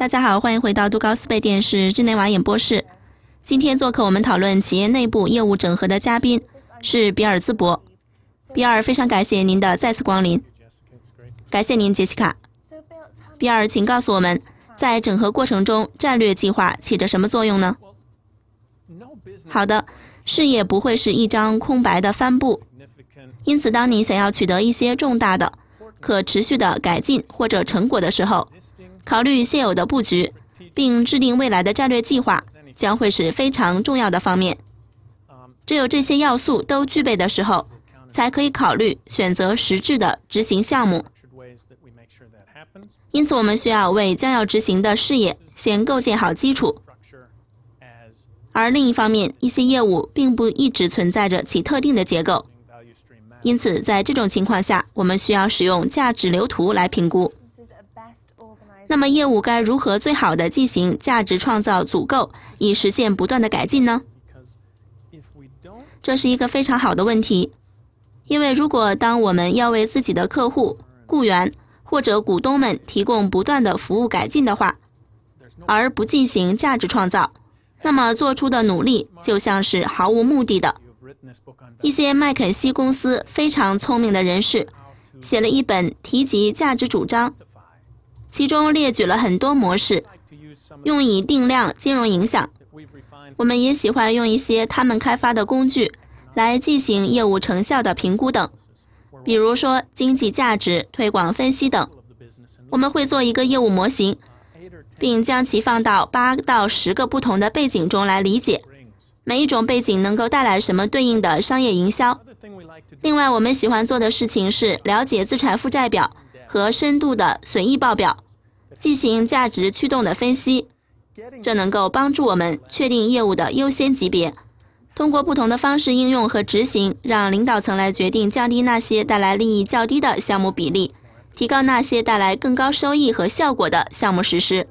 大家好，欢迎回到杜高斯贝电视日内瓦演播室。今天做客我们讨论企业内部业务整合的嘉宾是比尔·兹博。比尔，非常感谢您的再次光临，感谢您，杰西卡。比尔，请告诉我们，在整合过程中，战略计划起着什么作用呢？好的，事业不会是一张空白的帆布，因此，当你想要取得一些重大的、可持续的改进或者成果的时候。考虑现有的布局，并制定未来的战略计划，将会是非常重要的方面。只有这些要素都具备的时候，才可以考虑选择实质的执行项目。因此，我们需要为将要执行的事业先构建好基础。而另一方面，一些业务并不一直存在着其特定的结构，因此在这种情况下，我们需要使用价值流图来评估。那么业务该如何最好的进行价值创造足够，以实现不断的改进呢？这是一个非常好的问题，因为如果当我们要为自己的客户、雇员或者股东们提供不断的服务改进的话，而不进行价值创造，那么做出的努力就像是毫无目的的。一些麦肯锡公司非常聪明的人士，写了一本提及价值主张。其中列举了很多模式，用以定量金融影响。我们也喜欢用一些他们开发的工具来进行业务成效的评估等，比如说经济价值推广分析等。我们会做一个业务模型，并将其放到八到十个不同的背景中来理解，每一种背景能够带来什么对应的商业营销。另外，我们喜欢做的事情是了解资产负债表。和深度的损益报表进行价值驱动的分析，这能够帮助我们确定业务的优先级别。通过不同的方式应用和执行，让领导层来决定降低那些带来利益较低的项目比例，提高那些带来更高收益和效果的项目实施。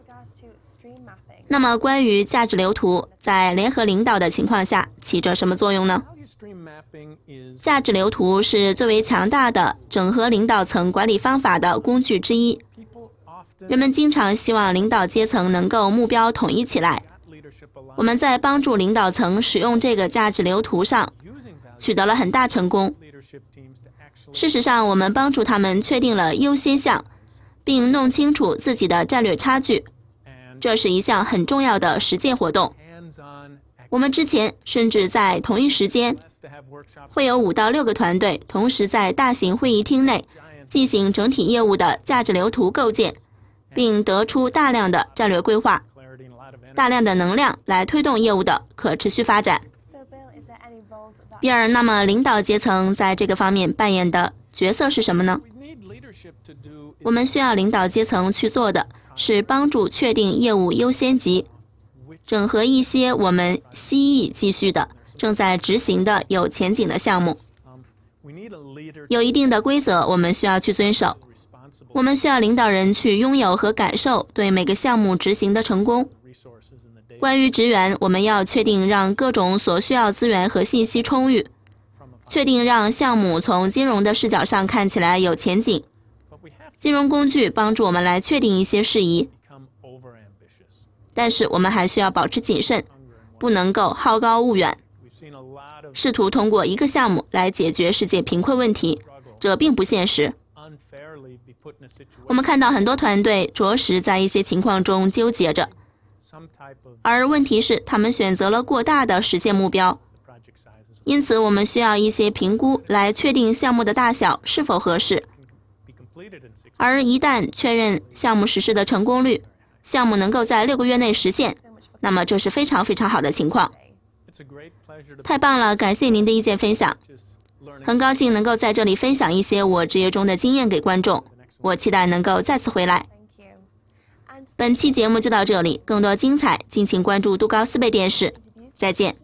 那么，关于价值流图在联合领导的情况下起着什么作用呢？价值流图是最为强大的整合领导层管理方法的工具之一。人们经常希望领导阶层能够目标统一起来。我们在帮助领导层使用这个价值流图上取得了很大成功。事实上，我们帮助他们确定了优先项，并弄清楚自己的战略差距。这是一项很重要的实践活动。我们之前甚至在同一时间，会有五到六个团队同时在大型会议厅内进行整体业务的价值流图构建，并得出大量的战略规划，大量的能量来推动业务的可持续发展。比尔，那么领导阶层在这个方面扮演的角色是什么呢？我们需要领导阶层去做的。是帮助确定业务优先级，整合一些我们蜥蜴继续的、正在执行的、有前景的项目。有一定的规则，我们需要去遵守。我们需要领导人去拥有和感受对每个项目执行的成功。关于职员，我们要确定让各种所需要资源和信息充裕，确定让项目从金融的视角上看起来有前景。金融工具帮助我们来确定一些事宜，但是我们还需要保持谨慎，不能够好高骛远，试图通过一个项目来解决世界贫困问题，这并不现实。我们看到很多团队着实在一些情况中纠结着，而问题是他们选择了过大的实现目标，因此我们需要一些评估来确定项目的大小是否合适。而一旦确认项目实施的成功率，项目能够在六个月内实现，那么这是非常非常好的情况。太棒了，感谢您的意见分享，很高兴能够在这里分享一些我职业中的经验给观众。我期待能够再次回来。本期节目就到这里，更多精彩敬请关注杜高斯贝电视。再见。